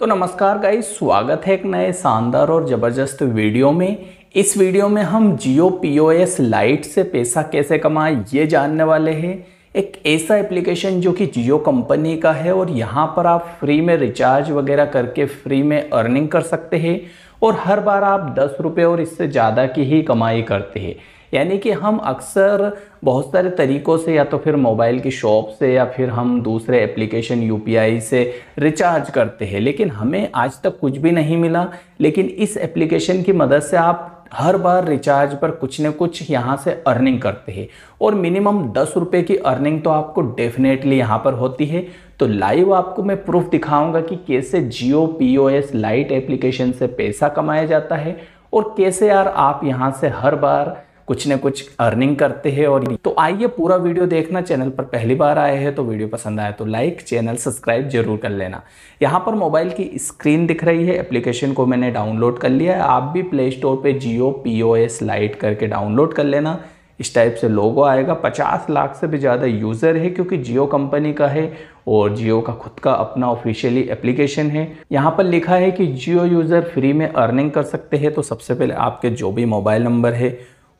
तो नमस्कार गाइस स्वागत है एक नए शानदार और ज़बरदस्त वीडियो में इस वीडियो में हम Jio P O S lite से पैसा कैसे कमाएं ये जानने वाले हैं एक ऐसा एप्लीकेशन जो कि जियो कंपनी का है और यहाँ पर आप फ्री में रिचार्ज वगैरह करके फ्री में अर्निंग कर सकते हैं और हर बार आप दस रुपये और इससे ज़्यादा की ही कमाई करते हैं यानी कि हम अक्सर बहुत सारे तरीक़ों से या तो फिर मोबाइल की शॉप से या फिर हम दूसरे एप्लीकेशन यू से रिचार्ज करते हैं लेकिन हमें आज तक कुछ भी नहीं मिला लेकिन इस एप्लीकेशन की मदद से आप हर बार रिचार्ज पर कुछ ना कुछ यहाँ से अर्निंग करते हैं और मिनिमम दस रुपये की अर्निंग तो आपको डेफिनेटली यहाँ पर होती है तो लाइव आपको मैं प्रूफ दिखाऊंगा कि कैसे Jio P O S lite application से पैसा कमाया जाता है और कैसे यार आप यहाँ से हर बार कुछ ना कुछ अर्निंग करते हैं और तो आइए पूरा वीडियो देखना चैनल पर पहली बार आए हैं तो वीडियो पसंद आए तो लाइक चैनल सब्सक्राइब जरूर कर लेना यहाँ पर मोबाइल की स्क्रीन दिख रही है एप्लीकेशन को मैंने डाउनलोड कर लिया है आप भी प्ले स्टोर पर Jio P O S lite करके डाउनलोड कर लेना इस टाइप से लोगो आएगा 50 लाख से भी ज़्यादा यूज़र है क्योंकि जियो कंपनी का है और जियो का खुद का अपना ऑफिशियली एप्लीकेशन है यहाँ पर लिखा है कि जियो यूज़र फ्री में अर्निंग कर सकते हैं तो सबसे पहले आपके जो भी मोबाइल नंबर है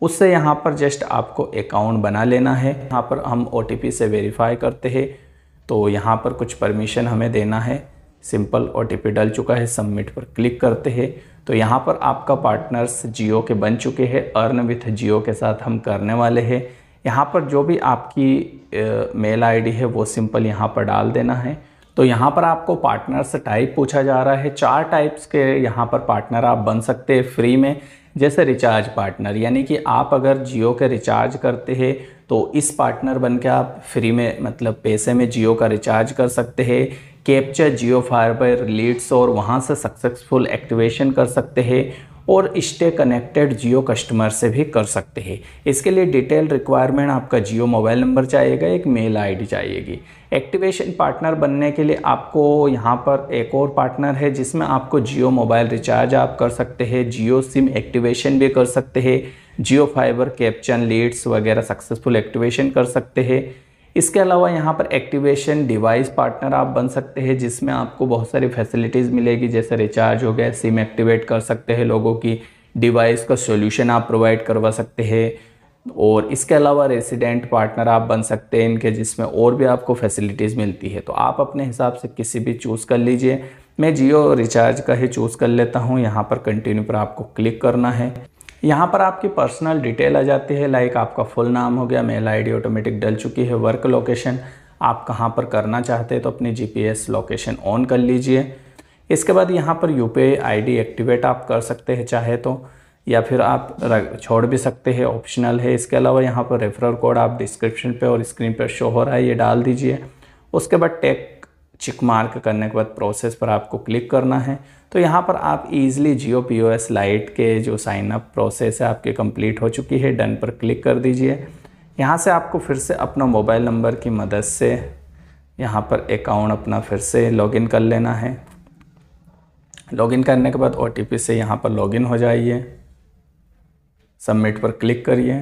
उससे यहाँ पर जस्ट आपको अकाउंट बना लेना है यहाँ पर हम ओ से वेरीफाई करते हैं तो यहाँ पर कुछ परमिशन हमें देना है सिंपल ओ डल चुका है सबमिट पर क्लिक करते हैं तो यहाँ पर आपका पार्टनर्स जियो के बन चुके हैं अर्न विथ जियो के साथ हम करने वाले हैं यहाँ पर जो भी आपकी मेल आईडी है वो सिंपल यहाँ पर डाल देना है तो यहाँ पर आपको पार्टनर्स टाइप पूछा जा रहा है चार टाइप्स के यहाँ पर पार्टनर आप बन सकते हैं फ्री में जैसे रिचार्ज पार्टनर यानी कि आप अगर जियो के रिचार्ज करते हैं तो इस पार्टनर बन के आप फ्री में मतलब पैसे में जियो का रिचार्ज कर सकते हैं कैप्चर जियो फाइबर लीड्स और वहाँ से सक्सेसफुल एक्टिवेशन कर सकते हैं और स्टे कनेक्टेड जियो कस्टमर से भी कर सकते हैं इसके लिए डिटेल रिक्वायरमेंट आपका जियो मोबाइल नंबर चाहिएगा एक मेल आईडी चाहिएगी एक्टिवेशन पार्टनर बनने के लिए आपको यहाँ पर एक और पार्टनर है जिसमें आपको जियो मोबाइल रिचार्ज आप कर सकते हैं जियो सिम एक्टिवेशन भी कर सकते हैं जियो फाइबर कैप्चन लीड्स वगैरह सक्सेसफुल एक्टिवेशन कर सकते हैं इसके अलावा यहाँ पर एक्टिवेशन डिवाइस पार्टनर आप बन सकते हैं जिसमें आपको बहुत सारी फैसिलिटीज़ मिलेगी जैसे रिचार्ज हो गया सिम एक्टिवेट कर सकते हैं लोगों की डिवाइस का सोल्यूशन आप प्रोवाइड करवा सकते हैं और इसके अलावा रेसिडेंट पार्टनर आप बन सकते हैं इनके जिसमें और भी आपको फैसिलिटीज़ मिलती है तो आप अपने हिसाब से किसी भी चूज़ कर लीजिए मैं जियो रिचार्ज का ही चूज़ कर लेता हूँ यहाँ पर कंटिन्यू पर आपको क्लिक करना है यहाँ पर आपकी पर्सनल डिटेल आ जाती है लाइक आपका फुल नाम हो गया मेल आईडी ऑटोमेटिक डल चुकी है वर्क लोकेशन आप कहाँ पर करना चाहते हैं तो अपनी जीपीएस लोकेशन ऑन कर लीजिए इसके बाद यहाँ पर यू पी एक्टिवेट आप कर सकते हैं चाहे तो या फिर आप छोड़ भी सकते हैं ऑप्शनल है इसके अलावा यहाँ पर रेफरल कोड आप डिस्क्रिप्शन पर और स्क्रीन पर शो हो रहा है ये डाल दीजिए उसके बाद टेक चिक मार्क करने के बाद प्रोसेस पर आपको क्लिक करना है तो यहाँ पर आप easily Jio P O S lite के जो साइन अप प्रोसेस है आपकी कंप्लीट हो चुकी है डन पर क्लिक कर दीजिए यहाँ से आपको फिर से अपना मोबाइल नंबर की मदद से यहाँ पर अकाउंट अपना फिर से लॉगिन कर लेना है लॉगिन करने के बाद ओ से यहाँ पर लॉगिन हो जाइए सबमिट पर क्लिक करिए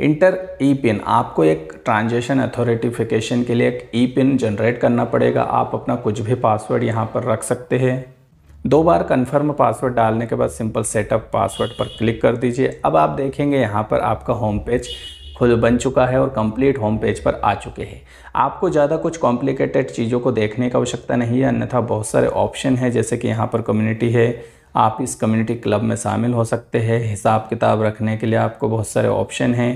इंटर ई पिन आपको एक ट्रांजेक्शन अथॉरिटिफिकेशन के लिए एक ई पिन जनरेट करना पड़ेगा आप अपना कुछ भी पासवर्ड यहाँ पर रख सकते हैं दो बार कन्फर्म पासवर्ड डालने के बाद सिंपल सेटअप पासवर्ड पर क्लिक कर दीजिए अब आप देखेंगे यहाँ पर आपका होम पेज खुद बन चुका है और कंप्लीट होम पेज पर आ चुके हैं आपको ज़्यादा कुछ कॉम्प्लिकेटेड चीज़ों को देखने का आवश्यकता नहीं है अन्यथा बहुत सारे ऑप्शन हैं जैसे कि यहाँ पर कम्युनिटी है आप इस कम्युनिटी क्लब में शामिल हो सकते हैं हिसाब किताब रखने के लिए आपको बहुत सारे ऑप्शन हैं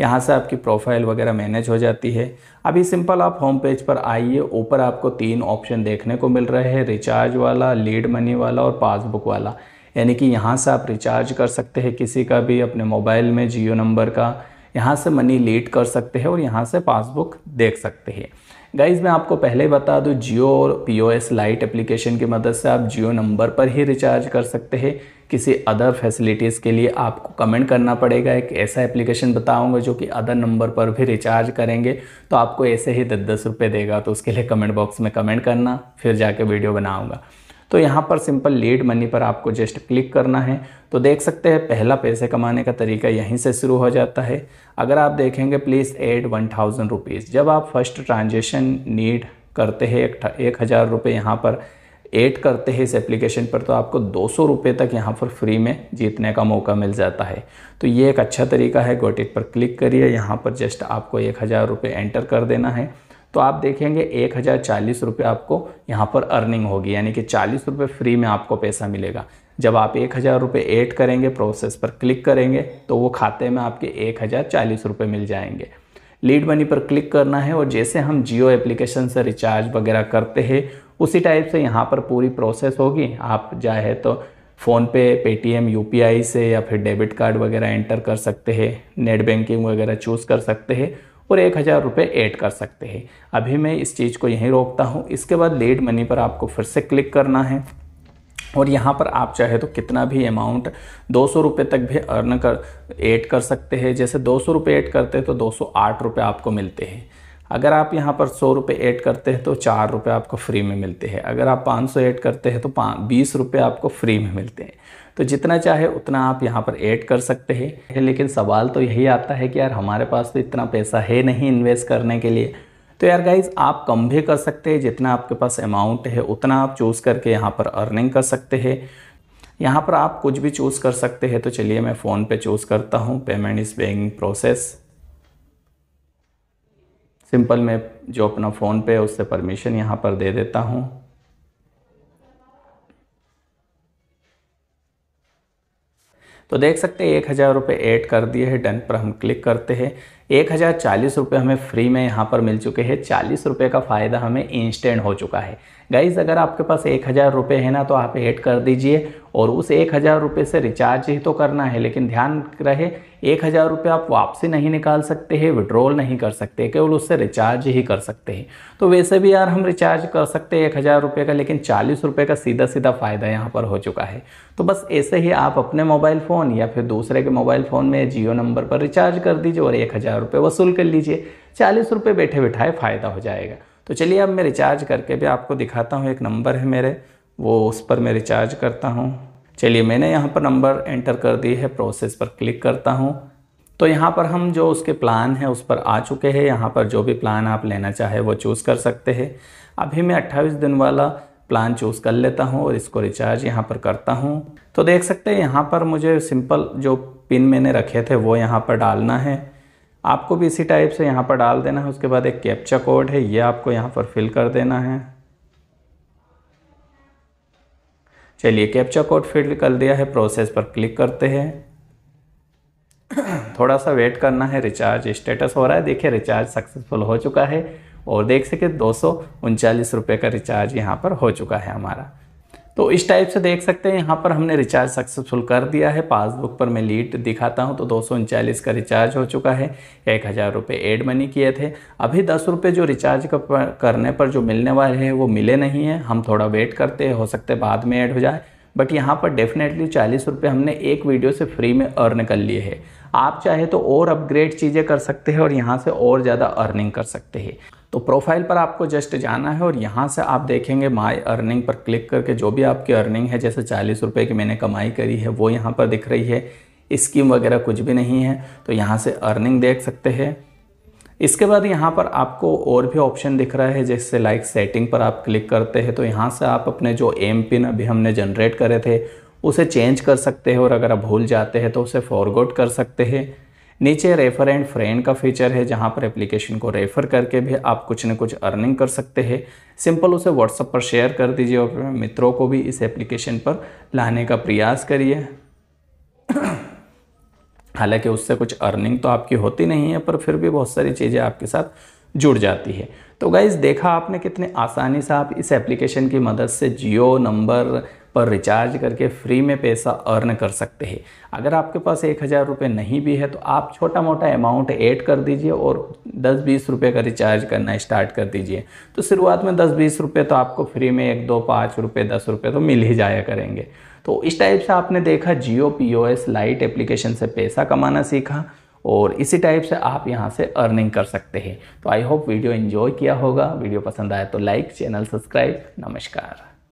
यहाँ से आपकी प्रोफाइल वगैरह मैनेज हो जाती है अभी सिंपल आप होम पेज पर आइए ऊपर आपको तीन ऑप्शन देखने को मिल रहे हैं रिचार्ज वाला लीड मनी वाला और पासबुक वाला यानी कि यहाँ से आप रिचार्ज कर सकते हैं किसी का भी अपने मोबाइल में जियो नंबर का यहाँ से मनी लीड कर सकते हैं और यहाँ से पासबुक देख सकते हैं गाइज मैं आपको पहले बता दूँ जियो और P O S lite application की मदद से आप जियो नंबर पर ही रिचार्ज कर सकते हैं किसी अदर फैसिलिटीज़ के लिए आपको कमेंट करना पड़ेगा एक ऐसा एप्लीकेशन बताऊंगा जो कि अदर नंबर पर भी रिचार्ज करेंगे तो आपको ऐसे ही दस दस रुपये देगा तो उसके लिए कमेंट बॉक्स में कमेंट करना फिर जाके वीडियो बनाऊँगा तो यहाँ पर सिंपल लीड मनी पर आपको जस्ट क्लिक करना है तो देख सकते हैं पहला पैसे कमाने का तरीका यहीं से शुरू हो जाता है अगर आप देखेंगे please add one thousand rupees जब आप फर्स्ट ट्रांजेक्शन नीड करते हैं एक, एक हज़ार रुपये यहाँ पर एड करते हैं इस एप्लीकेशन पर तो आपको दो सौ रुपये तक यहाँ पर फ्री में जीतने का मौका मिल जाता है तो ये एक अच्छा तरीका है गोटिक पर क्लिक करिए यहाँ पर जस्ट आपको एक हज़ार रुपये एंटर कर देना है तो आप देखेंगे एक हज़ार चालीस रुपये आपको यहाँ पर अर्निंग होगी यानी कि चालीस रुपये फ्री में आपको पैसा मिलेगा जब आप एक हज़ार रुपये एड करेंगे प्रोसेस पर क्लिक करेंगे तो वो खाते में आपके एक हज़ार चालीस रुपये मिल जाएंगे लीड मनी पर क्लिक करना है और जैसे हम जियो एप्लीकेशन से रिचार्ज वगैरह करते हैं उसी टाइप से यहाँ पर पूरी प्रोसेस होगी आप चाहे तो फ़ोन पे पेटीएम यू से या फिर डेबिट कार्ड वगैरह एंटर कर सकते हैं नेट बैंकिंग वगैरह चूज़ कर सकते हैं और एक हज़ार रुपये ऐड कर सकते हैं अभी मैं इस चीज़ को यहीं रोकता हूँ इसके बाद लेड मनी पर आपको फिर से क्लिक करना है और यहाँ पर आप चाहे तो कितना भी अमाउंट दो सौ रुपये तक भी अर्न कर ऐड कर सकते हैं जैसे दो सौ रुपये ऐड करते हैं तो दो सौ आठ रुपये आपको मिलते हैं अगर आप यहाँ पर सौ रुपये ऐड करते हैं तो चार रुपये आपको फ्री में मिलते हैं अगर आप पाँच सौ ऐड करते हैं तो पाँच बीस रुपये आपको फ्री में मिलते हैं तो जितना चाहे उतना आप यहाँ पर ऐड कर सकते हैं लेकिन सवाल तो यही आता है कि यार हमारे पास तो इतना पैसा है नहीं इन्वेस्ट करने के लिए तो यार गाइज आप कम भी कर सकते हैं जितना आपके पास अमाउंट है उतना आप चूज़ करके यहाँ पर अर्निंग कर सकते हैं यहाँ पर आप कुछ भी चूज़ कर सकते हैं तो चलिए मैं फ़ोन पे चूज़ करता हूँ payment is being process simple मैं जो अपना फ़ोन पे है उससे परमिशन यहाँ पर दे देता हूँ तो देख सकते हैं एक हज़ार रुपये ऐड कर दिए हैं डन पर हम क्लिक करते हैं एक हज़ार चालीस रुपये हमें फ्री में यहाँ पर मिल चुके हैं चालीस रुपये का फ़ायदा हमें इंस्टेंट हो चुका है गाइज़ अगर आपके पास एक हज़ार रुपये है ना तो आप ऐड कर दीजिए और उस एक हज़ार रुपये से रिचार्ज ही तो करना है लेकिन ध्यान रहे एक हज़ार रुपये आप वापसी नहीं निकाल सकते हैं विड्रॉल नहीं कर सकते केवल उससे रिचार्ज ही कर सकते हैं तो वैसे भी यार हम रिचार्ज कर सकते हैं एक हज़ार रुपये का लेकिन चालीस रुपये का सीधा सीधा फ़ायदा यहाँ पर हो चुका है तो बस ऐसे ही आप अपने मोबाइल फ़ोन या फिर दूसरे के मोबाइल फ़ोन में जियो नंबर पर रिचार्ज कर दीजिए और एक हज़ार रुपये वसूल कर लीजिए चालीस रुपये बैठे बैठाए फ़ायदा हो जाएगा तो चलिए अब मैं रिचार्ज करके भी आपको दिखाता हूँ एक नंबर है मेरे वो उस पर मैं रिचार्ज करता हूँ चलिए मैंने यहाँ पर नंबर एंटर कर दिए है प्रोसेस पर क्लिक करता हूँ तो यहाँ पर हम जो उसके प्लान है उस पर आ चुके हैं यहाँ पर जो भी प्लान आप लेना चाहे वो चूज़ कर सकते हैं अभी मैं 28 दिन वाला प्लान चूज़ कर लेता हूँ और इसको रिचार्ज यहाँ पर करता हूँ तो देख सकते हैं यहाँ पर मुझे सिंपल जो पिन मैंने रखे थे वो यहाँ पर डालना है आपको भी इसी टाइप से यहाँ पर डाल देना है उसके बाद एक कैप्चा कोड है ये आपको यहाँ पर फिल कर देना है चलिए कैप्चा कोड फील्ड कर दिया है प्रोसेस पर क्लिक करते हैं थोड़ा सा वेट करना है रिचार्ज स्टेटस हो रहा है देखिए रिचार्ज सक्सेसफुल हो चुका है और देख सके दो सौ का रिचार्ज यहाँ पर हो चुका है हमारा तो इस टाइप से देख सकते हैं यहाँ पर हमने रिचार्ज सक्सेसफुल कर दिया है पासबुक पर मैं लीड दिखाता हूँ तो दो का रिचार्ज हो चुका है एक हज़ार रुपये एड मनी किए थे अभी दस रुपये जो रिचार्ज करने पर जो मिलने वाले हैं वो मिले नहीं हैं हम थोड़ा वेट करते हैं हो सकते बाद में ऐड हो जाए बट यहाँ पर डेफिनेटली चालीस रुपये हमने एक वीडियो से फ्री में अर्न कर लिए हैं आप चाहे तो और अपग्रेड चीज़ें कर सकते हैं और यहाँ से और ज़्यादा अर्निंग कर सकते हैं तो प्रोफाइल पर आपको जस्ट जाना है और यहाँ से आप देखेंगे माई अर्निंग पर क्लिक करके जो भी आपकी अर्निंग है जैसे चालीस रुपये की मैंने कमाई करी है वो यहाँ पर दिख रही है स्कीम वगैरह कुछ भी नहीं है तो यहाँ से अर्निंग देख सकते हैं इसके बाद यहाँ पर आपको और भी ऑप्शन दिख रहा है जैसे लाइक सेटिंग पर आप क्लिक करते हैं तो यहाँ से आप अपने जो एम पिन अभी हमने जनरेट करे थे उसे चेंज कर सकते हैं और अगर आप भूल जाते हैं तो उसे फॉरवर्ड कर सकते हैं नीचे रेफर एंड फ्रेंड का फीचर है जहाँ पर एप्लीकेशन को रेफर करके भी आप कुछ ना कुछ अर्निंग कर सकते हैं सिंपल उसे व्हाट्सअप पर शेयर कर दीजिए और मित्रों को भी इस एप्लीकेशन पर लाने का प्रयास करिए हालांकि उससे कुछ अर्निंग तो आपकी होती नहीं है पर फिर भी बहुत सारी चीज़ें आपके साथ जुड़ जाती है तो गाइज़ देखा आपने कितने आसानी से आप इस एप्लीकेशन की मदद से जियो नंबर पर रिचार्ज करके फ्री में पैसा अर्न कर सकते हैं अगर आपके पास एक हज़ार रुपये नहीं भी है तो आप छोटा मोटा अमाउंट ऐड कर दीजिए और दस बीस रुपये का रिचार्ज करना स्टार्ट कर दीजिए तो शुरुआत में दस बीस रुपये तो आपको फ्री में एक दो पाँच रुपये दस रुपये तो मिल ही जाया करेंगे तो इस टाइप से आपने देखा Jio P O S lite application से पैसा कमाना सीखा और इसी टाइप से आप यहाँ से अर्निंग कर सकते हैं तो आई होप वीडियो इन्जॉय किया होगा वीडियो पसंद आया तो लाइक चैनल सब्सक्राइब नमस्कार